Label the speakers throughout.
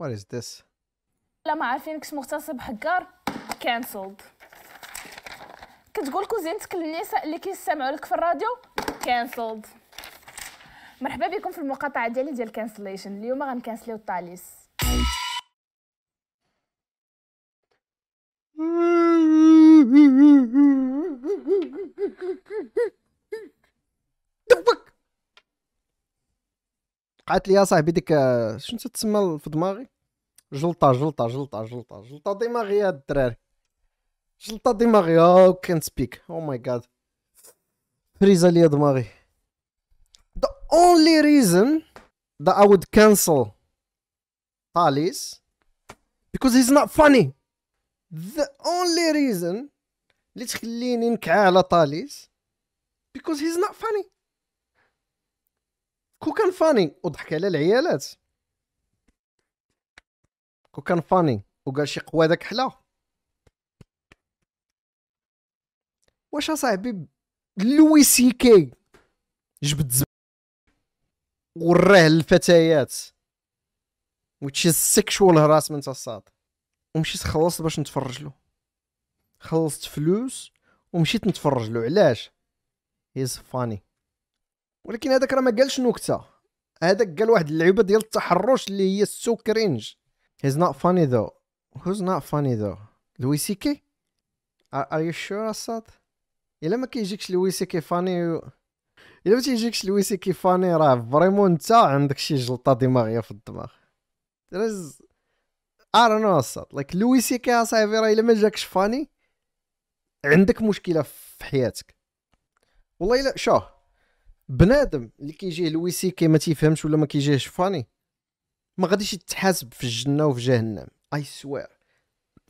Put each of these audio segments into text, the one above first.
Speaker 1: What is this?
Speaker 2: لا ما عارفينك كش مختص بحكار كانسلد كتقول كوزينتك للنساء اللي كيستمعوا لك في الراديو كانسلد مرحبا بكم في المقاطعه ديالي ديال كانسليشن اليوم غنكنسليو الطاليس
Speaker 1: وقعت لي يا صاحبي ديك آه، شنو تسمى في دماغي جلطه جلطه جلطه جلطه جلطه دماغيه الدراري جلطه دماغيه او كان سبيك او ماي جاد فريزا ليا دماغي the only reason that I would cancel Thalys because he's not funny the only reason اللي تخليني نكعى على طاليس because he's not funny كو كان فاني وضحك على العيالات كو كان فاني وقال شي قوا داك حلا واش اصاحبي لوي سي كي جبد زب وراه للفتيات وتشي سيكشوال هراسمنت اصاط ومشيت خلصت باش نتفرج له خلصت فلوس ومشيت نتفرج له علاش هيز فاني ولكن هذاك راه ما قالش نكته هذاك قال واحد اللعيبه ديال التحرش اللي هي سو كرينج هيز نوت فاني ذو هوز نوت فاني ذو لوي سي كي ار يو شور اسات الا ما كيجيكش لوي سي كي فاني الا ما تيجيكش لوي سي كي فاني راه فريمون انت عندك شي جلطه دماغيه في الدماغ درز ار نو اسات لايك لوي سي كي اصاحبي راه الا ما جاكش فاني عندك مشكله في حياتك والله الا شوف بنادم اللي كيجيه لوي سي كي ما تيفهمش ولا ما كيجيهش فاني ما غاديش يتحاسب في الجنه وفي جهنم اي سوير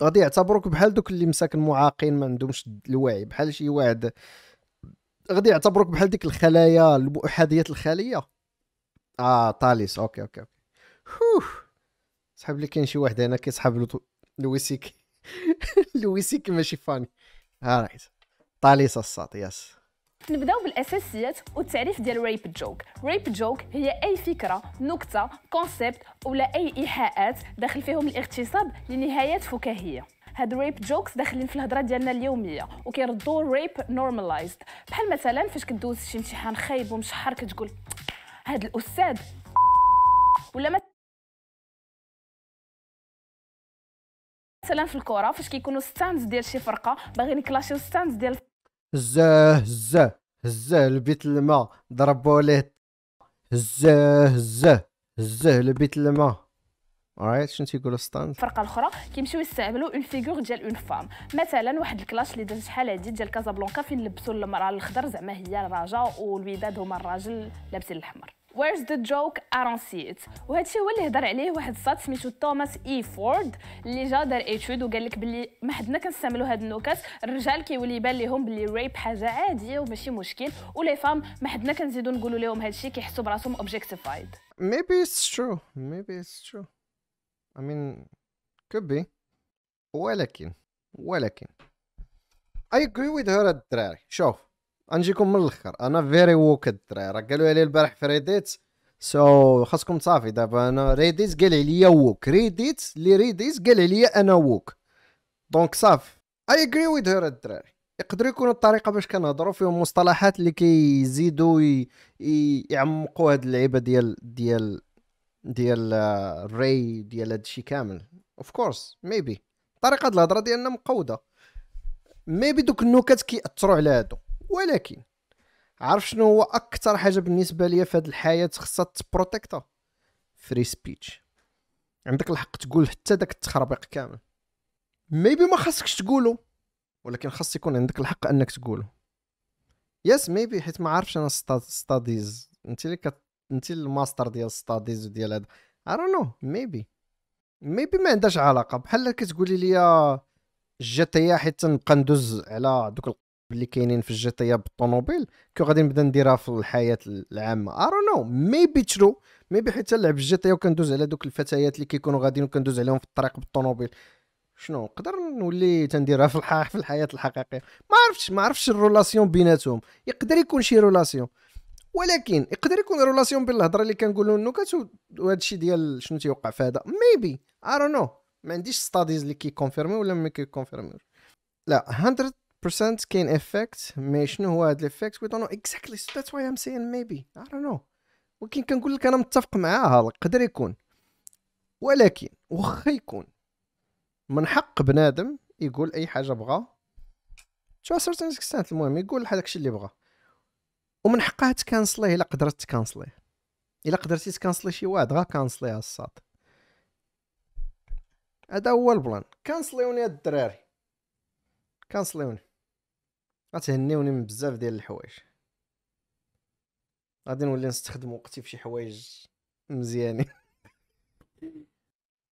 Speaker 1: غادي يعتبروك بحال دوك اللي مساكن معاقين ما عندهمش الوعي بحال شي واحد غادي يعتبروك بحال ديك الخلايا الاحاديه الخاليه اه طاليس اوكي اوكي اوكي هوه صحاب لي كاين شي واحد هنا كيسحب لويسيك لويسيكي ماشي فاني ها رايت طاليس الساط ياس
Speaker 2: نبداو بالاساسيات والتعريف ديال ريب جوك ريب جوك هي اي فكره نكته كونسيبت ولا اي ايحاءات داخل فيهم الاغتصاب لنهايات فكاهيه هاد ريب جوكس داخلين في الهضره ديالنا اليوميه وكيردوا ريب نورماليزد بحال مثلا فاش كدوز شي امتحان خايب ومشحر كتقول هاد الاستاذ ولا ما مثلا في الكره فاش كيكونوا ستاندز ديال شي فرقه باغيين يكلاشيو ستاندز ديال
Speaker 1: هزاه هزاه هزاه لبيت الماء ضربوا ليه هزاه هزاه هزاه لبيت الماء رايت شنو تيقولوا ستاند الفرقه
Speaker 2: الاخرى كيمشيو يستعملوا اون فيغور ديال اون فام مثلا واحد الكلاش اللي دازت شحال هادي ديال كازابلانكا فين لبسوا المراه الاخضر زعما هي الراجا والوداد هما الراجل لابسين الاحمر Where's the joke I don't see it وهادشي هو اللي هضر عليه واحد السات سميتو توماس اي فورد اللي جا دار ايتود وقال لك بلي ما حدنا كنستعملوا هاد النكت الرجال كيولي يبان لهم بلي ريب حاجه عاديه وماشي مشكل ولي فام ما حدنا كنزيدو نقولوا لهم هادشي كيحسوا براسهم objectified
Speaker 1: maybe it's true maybe it's true I mean could be ولكن ولكن I agree with her at الدراري شوف غنجيكم من الاخر انا فيري ووك الدراري راه قالوا لي البارح في ريديت سو so, خاصكم صافي دابا انا ريديت قال عليا ووك ريديت اللي ريديت قال عليا انا ووك دونك صافي اي اجري ويز هير الدراري يقدروا يكونوا الطريقه باش كنهضروا فيهم مصطلحات اللي كيزيدوا كي يعمقوا هاد اللعيبه ديال ديال ديال الري ديال هادشي كامل اوف كورس ميبي طريقه الهضره ديالنا مقوده ميبي دوك النكت كيأثروا على هادو ولكن عارف شنو هو اكثر حاجه بالنسبه ليا في هذه الحياه خصها تبروتيكتا فري سبيتش عندك الحق تقول حتى داك التخربيق كامل ميبي ما خاصكش تقوله ولكن خاص يكون عندك الحق انك تقوله يس ميبي حيت ما عارفش انا ستاديز انت اللي كت... انت الماستر ديال ستاديز وديال هذا اي دون نو ميبي ميبي ما عندهاش علاقه بحال كتقولي لي جات هي إيه حيت نبقى ندوز على دوك اللي كاينين في تي بالطوموبيل كو غادي نبدا نديرها في الحياه العامه ارون نو ميبي ترو ميبي حيت تلعب تي وكندوز على دوك الفتيات اللي كيكونوا غاديين وكندوز عليهم في الطريق بالطوموبيل شنو نقدر نولي تنديرها في الحياه في الحياه الحقيقيه ما عرفتش ما عرفتش الرولاسيون بيناتهم يقدر يكون شي رولاسيون ولكن يقدر يكون رولاسيون بين الهضره اللي كنقولوا النكت وهذا الشيء ديال شنو تيوقع في هذا ميبي ارون نو ما عنديش ستاديز اللي كيكونفيرمي ولا ما كيكونفيرميوش لا 100 percent كاين افكت مي شنو هو هاد الافكت وي دون نو اكزاكتلي سو ذاتس واي ام سين ميبي اي دون نو ولكن كنقول لك انا متفق معاها قدر يكون ولكن واخا يكون من حق بنادم يقول اي حاجه بغا تو سيرتن اكستنت المهم يقول داكشي اللي بغا ومن حقها تكانسليه الا قدرت تكانسليه الا قدرتي تكنسلي شي واحد غا كانسليها الصاط هذا هو البلان كانسليوني الدراري كانسليوني غتهنيوني من بزاف ديال الحوايج غادي نولي نستخدم وقتي في شي حوايج مزيانين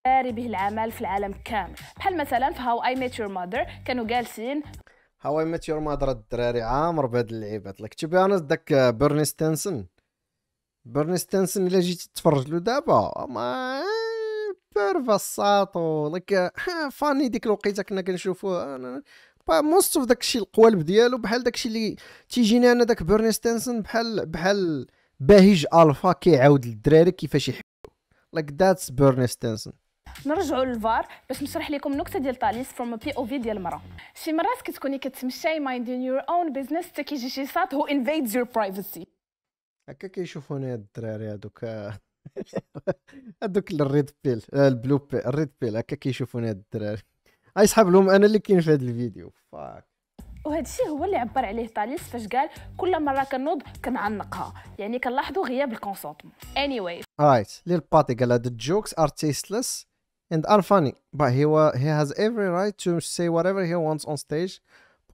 Speaker 2: داري به العمل في العالم كامل بحال مثلا في هاو اي ميت يور ماذر كانوا جالسين
Speaker 1: هاو اي ميت يور ماذر الدراري عامر بهاد اللعيبات لك تو انا داك بيرني ستانسون بيرني ستانسون الا جيتي تفرجلو له دابا ما بيرفا الساطو لك فاني ديك الوقيته كنا كنشوفوه موست اوف داكشي القوالب ديالو بحال داكشي اللي تيجيني انا داك بيرني ستانسون بحال بحال باهج الفا كيعاود للدراري كيفاش يحبوا لايك ذاتس بيرني ستانسون
Speaker 2: نرجعوا للفار باش نشرح لكم نكته ديال طاليس فروم بي او في ديال المراه شي مرات كتكوني كتمشاي مايندين يور اون بيزنس حتى كيجي شي سات هو انفيدز يور برايفسي
Speaker 1: هكا كيشوفوني هاد الدراري هادوك هادوك الريد بيل آه، البلو بيل الريد بيل هكا كيشوفوني هاد الدراري غيسحب لهم انا اللي كاين في هذا الفيديو فاك
Speaker 2: وهذا الشيء هو اللي عبر عليه طاليس فاش قال كل مره كنوض كنعنقها يعني كنلاحظوا غياب الكونسونتمون اني واي
Speaker 1: رايت right. ليل باتي قال هاد الجوكس ار تيستلس and unfunny but he هي هاز has every right to say whatever he wants on stage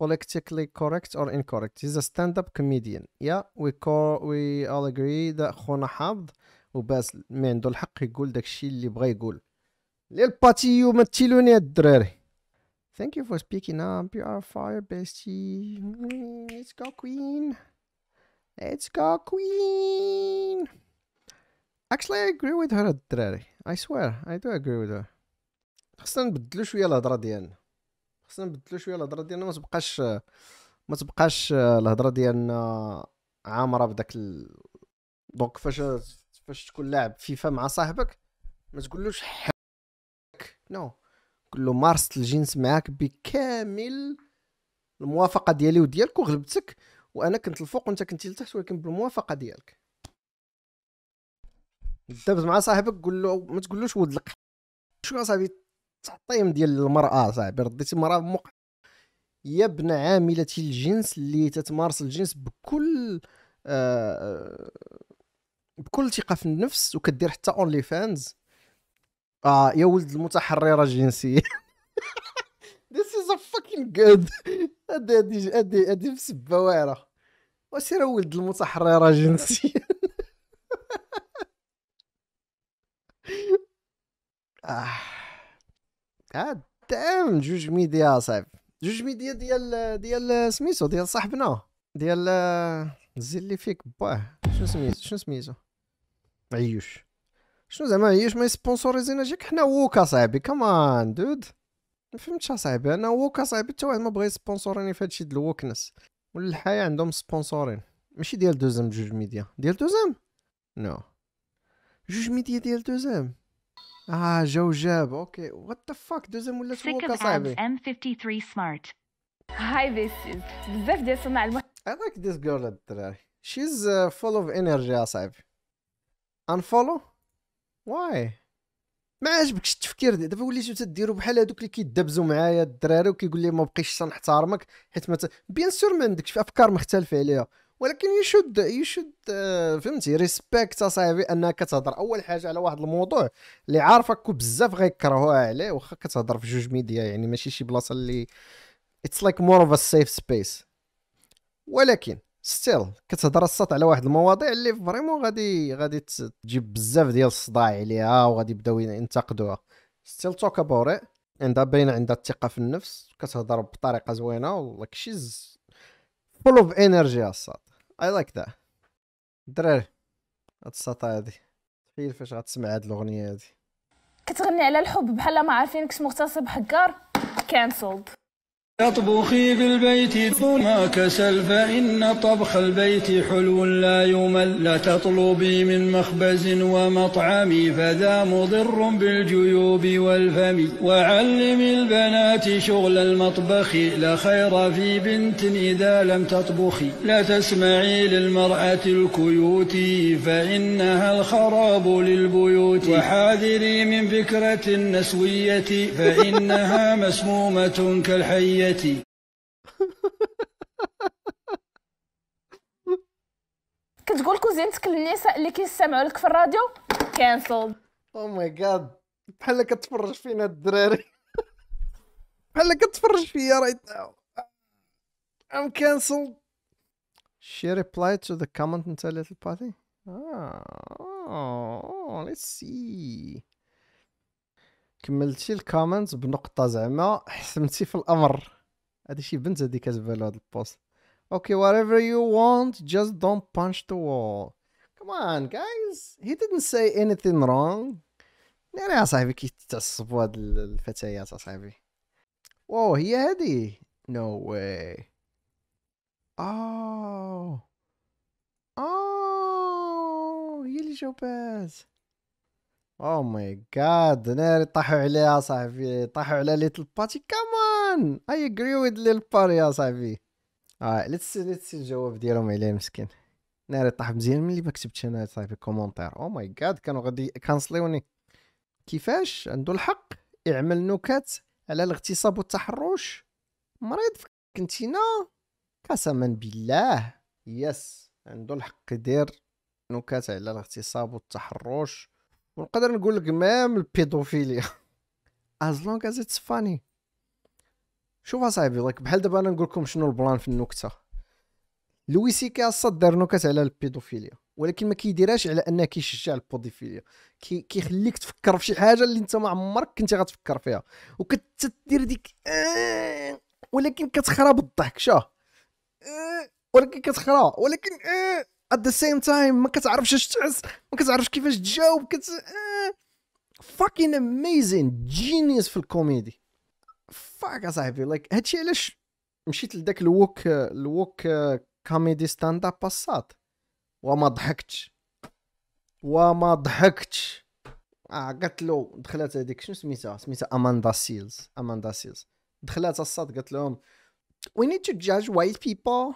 Speaker 1: politically correct or incorrect he's a stand-up comedian yeah we call we all agree that خونا حافظ وباس ما عنده الحق يقول داكشي اللي بغا يقول ليل باتي يمثلني الدراري Thank you for speaking up. You are fire, bestie. Let's go, queen. Let's go, queen. Actually, I agree with her الدراري. I swear, I do agree with her. خصنا نبدلو شويه الهضره ديالنا خصنا نبدلو شويه الهضره ديالنا ما تبقاش ما تبقاش آه، الهضره ديالنا عامره بداك ال... دونك فاش فاش تكون لاعب فيفا مع صاحبك ما تقولوش حك نو no. له مارست الجنس معاك بكامل الموافقه ديالي وديالك وغلبتك وانا كنت الفوق وانت كنتي لتحت ولكن بالموافقه ديالك دابز مع صاحبك قول له ما تقولوش ولد القح شو صاحبي التحطيم ديال المراه صاحبي رديتي المراه مق يا ابن عامله الجنس اللي تتمارس الجنس بكل آه, آه، بكل ثقه في النفس وكدير حتى اونلي فانز اه يا ولد المتحرره الجنسيه This is a fucking good هادي هادي هادي هادي مسبه واعره وسير ولد المتحرره جنسيا اه دام جوج ميديا صاحبي جوج ميديا ديال ديال سميتو ديال صاحبنا ديال الزين آه، اللي فيك باه شنو سميتو شنو سميتو عيوش شنو زعما هي ما جيك حنا ووكا صاحبي كمان دود ما فهمتش صاحبي انا ووكا صاحبي حتى واحد ما بغى يسبونسوريني في هادشي ديال الوكنس والحياة عندهم سبونسورين ماشي ديال دوزام جوج ميديا ديال دوزام نو no. جوج ميديا ديال دوزام اه جاو جاب اوكي وات
Speaker 2: ذا فاك دوزام ولا ووكا صاحبي ام 53 سمارت هاي بيسز بزاف ديال صناع الم اي
Speaker 1: لايك ذيس جيرل الدراري شيز فول اوف انرجي energy اصاحبي unfollow واي ما عجبكش التفكير دابا وليتو تديروا بحال هذوك اللي كيدابزو معايا الدراري وكيقول لي ما بقيتش تنحتارمك حيت ما بيان سور ما عندكش افكار مختلفه عليها ولكن يشد يشد آه، فهمتي ريسبكت اصاحبي انك كتهضر اول حاجه على واحد الموضوع اللي عارفك وبزاف غيكرهوها عليه واخا كتهضر في جوج ميديا يعني ماشي شي بلاصه اللي اتس لايك مور اوف ا سيف سبيس ولكن ستيل كتهضر السط على واحد المواضيع اللي فريمون غادي غادي تجيب بزاف ديال الصداع عليها وغادي يبداو ينتقدوها ستيل توك ابوري عندها باينه عندها الثقه في النفس كتهضر بطريقه زوينه ولاك شيز فول اوف انرجي السط اي لايك ذا الدراري هاد الساط هادي تخيل فاش غتسمع هاد الاغنيه هادي
Speaker 2: كتغني على الحب بحال ما عارفينكش مغتصب حكار كانسولد أطبخي بالبيت ما كسل فإن طبخ البيت حلو لا يمل لا تطلبي من مخبز ومطعم فذا مضر بالجيوب والفم وعلمي البنات شغل المطبخ لا خير في بنت إذا لم تطبخي لا تسمعي للمرأة الكيوت فإنها الخراب للبيوت وحاذري من فكرة النسوية فإنها مسمومة كالحية حياتي كتقول كوزينتك للنساء اللي كيستمعوا لك في الراديو كانسل او ماي جاد بحال
Speaker 1: كتفرج فينا الدراري بحال كتفرج فيا رايت ناو ام كانسل شي ريبلاي تو ذا كومنت نتاع ليتل little اه Ah, oh, كملتي الكومنت بنقطة زعما حسمتي في الأمر هذا شي بنت هذه كاتبه له هذا البوست اوكي وات ايفر يو وونت جاست دونت بانش ذا وول كم اون جايز هي didn't say anything wrong يعني اصاحبي تعصبوا هاد الفتيات اصاحبي واو هي هادي نو واي اوه اوه هي اللي جاوبات او ماي جاد ناري طاحوا عليها صاحبي طاحوا على ليتل باتي كمان مان اي اجري ويز ليل بار يا صاحبي اه ليتس ليتس الجواب ديالهم عليه مسكين ناري طاح مزيان ملي ما كتبتش انا صاحبي كومونتير او ماي جاد كانوا غادي كانسليوني كيفاش عنده الحق يعمل نكات على الاغتصاب والتحرش مريض في كنتينا قسما بالله يس عنده الحق يدير نكات على الاغتصاب والتحرش ونقدر نقول لك مام البيدوفيليا از لونغ از اتس فاني شوف اصاحبي لك بحال دابا انا نقول لكم شنو البلان في النكته لوي سي كي اصلا دار نكت على البيدوفيليا ولكن ما كيديرهاش على انه كيشجع البوديفيليا كي كيخليك تفكر في شي حاجه اللي انت ما عمرك كنتي غتفكر فيها وكتدير ديك آه ولكن كتخرب الضحك شاه آه ولكن كتخرا ولكن ات ذا سيم تايم ما كتعرفش اش تحس ما كتعرفش كيفاش تجاوب كت فاكين اميزين جينيوس في الكوميدي فاك اصاحبي لايك هادشي علاش مشيت لذاك الووك الووك كوميدي ستاند اب باسات وما ضحكتش وما ضحكتش اه قالت له دخلت هذيك شنو سميتها سميتها اماندا سيلز اماندا سيلز دخلت الصاد قالت لهم we need to judge white people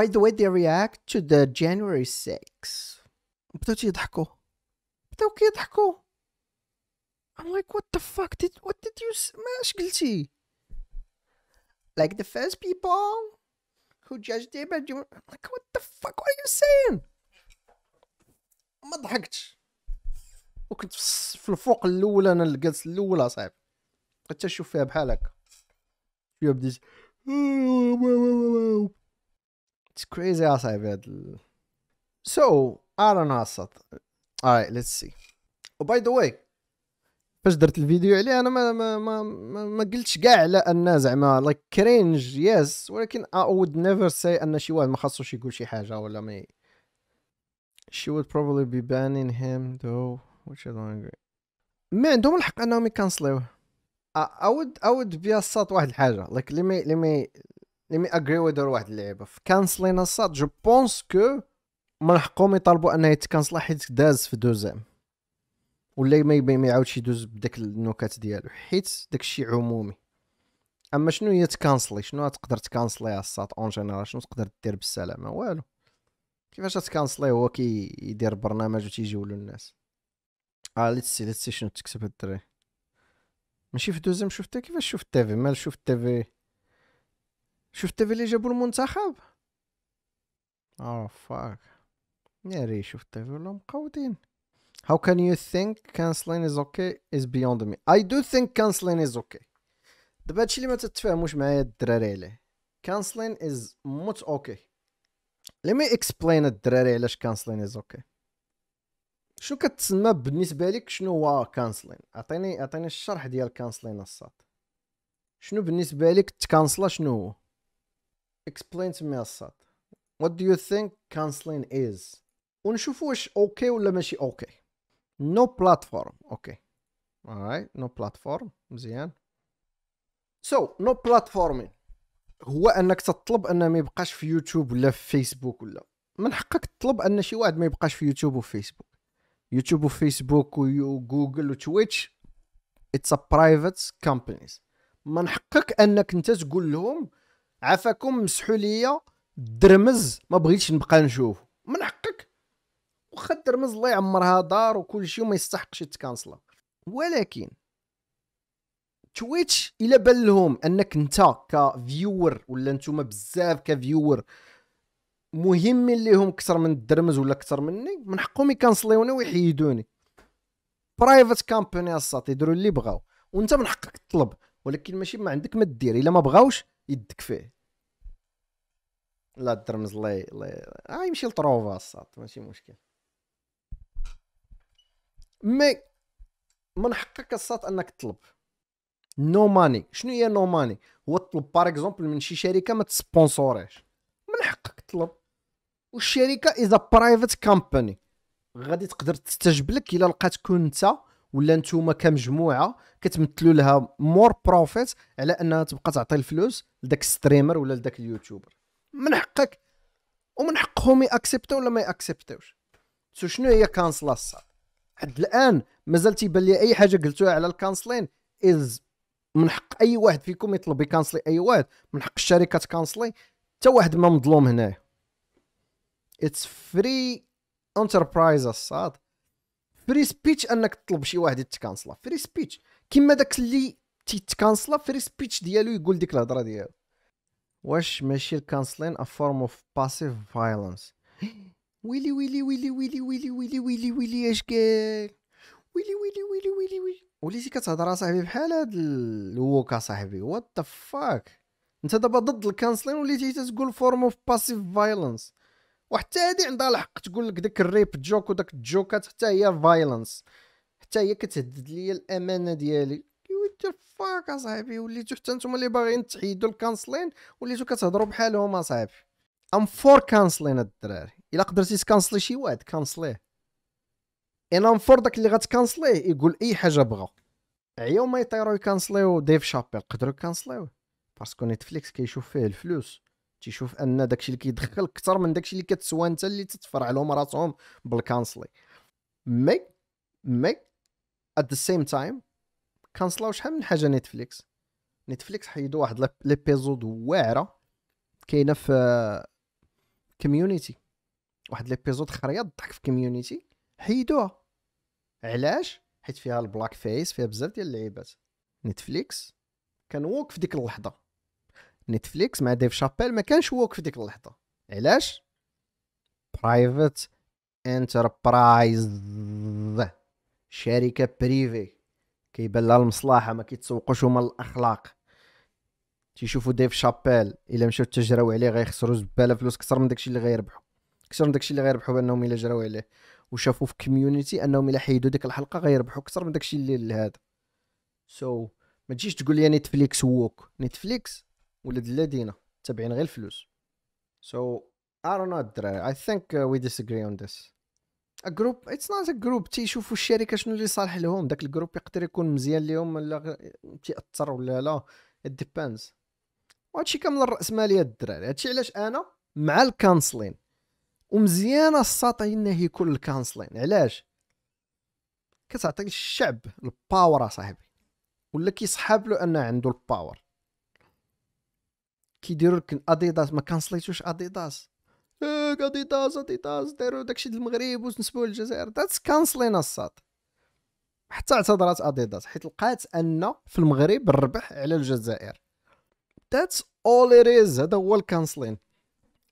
Speaker 1: by the way they react to the January 6 بداو تيضحكوا بداو كيضحكوا I'm like, what the fuck did what did you smash guilty? Like the first people who judged him but you i like, what the fuck what are you saying? ما ضحكتش وكنت في الفوق الاول انا الجلسه الاولى صاحبي بقيت نشوف فيها بحال you شويه بديت It's crazy اصاحبي ah, هاد So I don't know Alright let's see. Oh by the way فاش درت الفيديو عليه انا ما ما ما, ما, ما قلتش كاع على ان زعما لايك كرينج يس ولكن اي وود نيفر سي ان شي واحد ما خاصوش يقول شي حاجه ولا ما شي وود بروبلي بي بانين هيم دو which I don't ما عندهم الحق انهم يكنسلوه I would I would be assault واحد الحاجه like let me let me let me agree with واحد اللعيبه في كانسلين الصاد جو بونس كو من حقهم يطالبوا انه يتكنسل حيت داز في دوزيام ولا ما يعاودش يدوز بداك النكات ديالو حيت داكشي عمومي اما شنو هي تكانسلي شنو تقدر تكانسلي الساط اون جينيرال شنو تقدر دير بالسلامه والو كيفاش تكانسلي هو كي يدير برنامج وتيجيولو الناس اه ليت سي ليت سي شنو تكتب الدري ماشي في دوزيام شفتها كيفاش شفت في مال شفت في شفت في اللي جابو المنتخب oh اه فاك ناري شفت في ولا مقودين How can you think canceling is okay is beyond me? I do think canceling is okay. دابا هادشي اللي ما تتفاهموش معايا الدراري عليه. Canceling is not okay. Let me explain الدراري علاش canceling is okay. شنو كتسمى بالنسبة لك شنو هو canceling؟ عطيني عطيني الشرح ديال canceling الصاد. شنو بالنسبة لك تكانسلا شنو هو؟ Explain to me الصاد. What do you think canceling is? ونشوف واش اوكي ولا ماشي اوكي. نو بلاتفورم اوكي alright نو بلاتفورم مزيان سو نو بلاتفورم هو انك تطلب ان ما يبقاش في يوتيوب ولا في فيسبوك ولا من حقك تطلب ان شي واحد ما يبقاش في يوتيوب وفيسبوك يوتيوب وفيسبوك وجوجل وتويتش اتس ا برايفت كومبانيز من حقك انك انت تقول لهم عفاكم مسحوا ليا درمز ما بغيتش نبقى نشوف واخا الترمز الله يعمرها دار وكل شيء وما يستحقش يتكانسلا ولكن تويتش الى بان لهم انك انت كفيور ولا نتوما بزاف كفيور مهمين ليهم اكثر من الدرمز ولا اكثر مني من حقهم يكانسليوني ويحيدوني برايفت كامباني اصاط يديروا اللي بغاو وانت من حقك تطلب ولكن ماشي ما عندك ما دير الا ما بغاوش يدك فيه لا الدرمز الله آه، الله يمشي لطروفا اصاط ماشي مشكل مي من حقك الصات انك تطلب نو no ماني شنو هي نو no ماني هو تطلب بار اكزومبل من شي شركه ما تسبونسوريش من حقك تطلب والشركه ا برايفت كامباني غادي تقدر تستجب لك الا كون انت ولا نتوما كمجموعه كتمثلوا لها مور بروفيت على انها تبقى تعطي الفلوس لذاك ستريمر ولا لذاك اليوتيوبر من حقك ومن حقهم ياكسبتو ولا ما ياكسبتوش سو شنو هي كانسلا الصاد حد الان مازال تيبان لي اي حاجه قلتوها على الكانسلين از من حق اي واحد فيكم يطلب يكانسلي اي واحد من حق الشركه تكانسلي حتى واحد ما مظلوم هنايا اتس فري انتربرايز الصاد فري سبيتش انك تطلب شي واحد يتكانسلا فري سبيتش كيما داك اللي تيتكانسلا فري سبيتش ديالو يقول ديك الهضره ديالو واش ماشي الكانسلين ا فورم اوف باسيف فايلنس ويلي ويلي ويلي ويلي ويلي ويلي ويلي ويلي اش كاين ويلي ويلي ويلي ويلي ويلي وليتي كتهضر اصاحبي بحال هاد الووكا صاحبي وات ذا فاك انت دابا ضد الكانسلين وليتي تقول فورم اوف باسيف فايلنس وحتى هادي عندها الحق تقول لك داك الريب جوك وداك الجوكات حتى هي فايلنس حتى هي كتهدد ليا الامانه ديالي وات فاك اصاحبي وليتو حتى نتوما اللي باغيين تحيدوا الكانسلين وليتو كتهضروا بحالهم اصاحبي ام فور كانسلين الدراري الا قدرتي تكنسلي شي واحد كنسليه انا نفور داك اللي غتكنسليه يقول اي حاجه بغا عيا ما يطيروا يكنسليو ديف شابيل قدروا يكنسليو باسكو نتفليكس كيشوف فيه الفلوس تيشوف ان داكشي اللي كيدخل اكثر من داكشي اللي كتسوى انت اللي تتفرع لهم راسهم بالكانسلي مي مي ات ذا سيم تايم كانسلاو شحال من حاجه نتفليكس نتفليكس حيدو واحد ليبيزود واعره كاينه في كوميونيتي واحد ليبيزود خريا ضحك في كوميونيتي حيدوها علاش حيت فيها البلاك فيس فيها بزاف ديال اللعيبات نتفليكس كان ووك في ديك اللحظه نتفليكس مع ديف شابيل ما كانش ووك في ديك اللحظه علاش برايفت انتربرايز شركه بريفي كيبان لها المصلحه ما كيتسوقوش هما الاخلاق تيشوفوا ديف شابيل الا مشاو تجراو عليه غيخسروا زباله فلوس كثر من داكشي اللي غيربحوا اكثر من داكشي اللي غيربحوا بانهم الا جراو عليه وشافوا في كوميونيتي انهم الا حيدوا ديك الحلقه غيربحوا اكثر من داكشي اللي هذا سو so, ما تجيش تقول لي نتفليكس ووك نتفليكس ولاد الذين تابعين غير الفلوس سو اي دون نو know الدراري ثينك وي uh, we اون on ا جروب اتس it's ا جروب تيشوفوا الشركه شنو اللي صالح لهم داك الجروب يقدر يكون مزيان لهم ولا تياثر ولا لا it depends وهادشي كامل الراسماليه الدراري هادشي علاش انا مع الكانسلين ومزيانه الساطا انه يكون الكانسلين علاش كتعطي الشعب الباور صاحبي ولا كيسحاب له انه عنده الباور كيديروا لك اديداس ما كانسليتوش اديداس اديداس اديداس داروا داكشي ديال المغرب ونسبوا للجزائر ذاتس كانسلين الساط حتى اعتذرات اديداس حيت لقات ان في المغرب الربح على الجزائر ذاتس اول ات هذا هو الكانسلين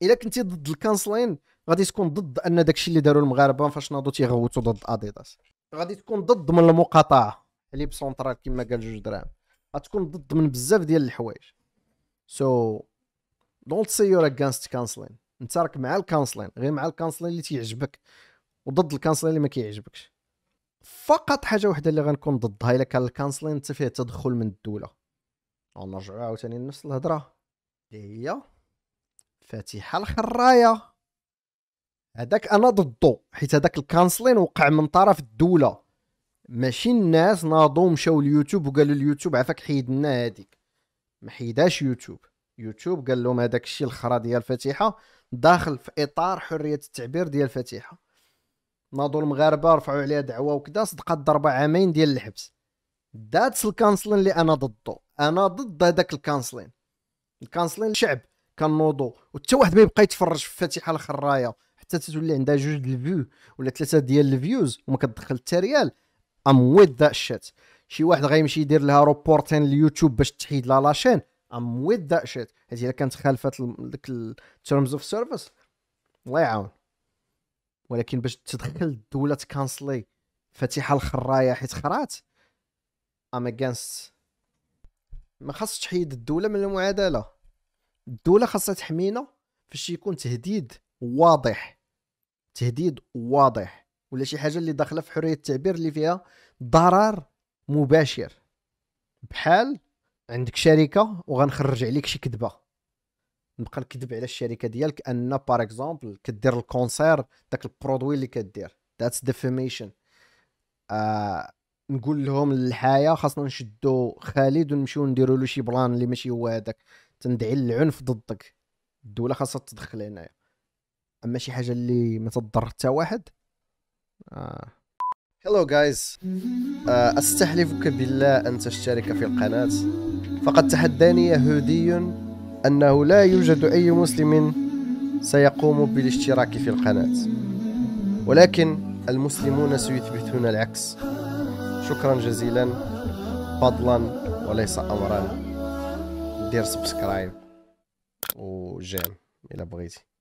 Speaker 1: الا كنتي ضد الكانسلين غادي تكون ضد ان داكشي اللي داروا المغاربه فاش ناضوا تيغوتوا ضد اديداس غادي تكون ضد من المقاطعه اللي بسونترال كما قال جوج دراهم غتكون ضد من بزاف ديال الحوايج سو دونت سي يور اغانست كانسلين انت راك مع الكانسلين غير مع الكانسلين اللي تيعجبك وضد الكانسلين اللي ما كيعجبكش فقط حاجه واحده اللي غنكون ضدها الا كان الكانسلين انت فيه تدخل من الدوله ونرجعوا عاوتاني لنفس الهضره اللي هي فاتحه الخرايه هذاك انا ضده حيت هذاك الكانسلين وقع من طرف الدوله ماشي الناس ناضوا مشاو اليوتيوب وقالوا اليوتيوب عافاك حيد لنا هذيك ما حيداش يوتيوب يوتيوب قال لهم هذاك الشيء الخرا ديال الفاتحه داخل في اطار حريه التعبير ديال الفاتحه ناضوا المغاربه رفعوا عليها دعوه وكذا صدقات ضربه عامين ديال الحبس ذاتس الكانسلين اللي انا ضده انا ضد هذاك الكانسلين الكانسلين الشعب نوضو وحتى واحد ما يبقى يتفرج في الفاتحه الخرايه حتى تولي عندها جوج د الفيو ولا ثلاثه ديال الفيوز وما كتدخل حتى ريال ام ويت ذا شيت شي واحد غيمشي يدير لها روبورتين اليوتيوب باش تحيد لها لاشين ام ويت ذا شيت حيت الا كانت خالفات ديك التيرمز اوف سيرفيس الله يعاون ولكن باش تدخل الدوله تكانسلي فاتحه الخرايه حيت خرات ام اغينست ما خاصش تحيد الدوله من المعادله الدوله خاصها تحمينا فاش يكون تهديد واضح تهديد واضح ولا شي حاجه اللي داخله في حريه التعبير اللي فيها ضرر مباشر بحال عندك شركه وغنخرج عليك شي كذبه نبقى نكذب على الشركه ديالك ان بار اكزومبل كدير الكونسير داك البرودوي اللي كدير ذاتس ديفيميشن آه نقول لهم الحياه خاصنا نشدو خالد ونمشيو نديرو له شي بلان اللي ماشي هو هذاك تندعي العنف ضدك الدوله خاصها تدخل هنايا اما شي حاجه اللي ما تضر حتى واحد آه. جايز آه، جايز استحلفك بالله ان تشترك في القناه فقد تحداني يهودي انه لا يوجد اي مسلم سيقوم بالاشتراك في القناه ولكن المسلمون سيثبتون العكس شكرا جزيلا فضلا وليس امرا دير سبسكرايب وجيم الى بغيتي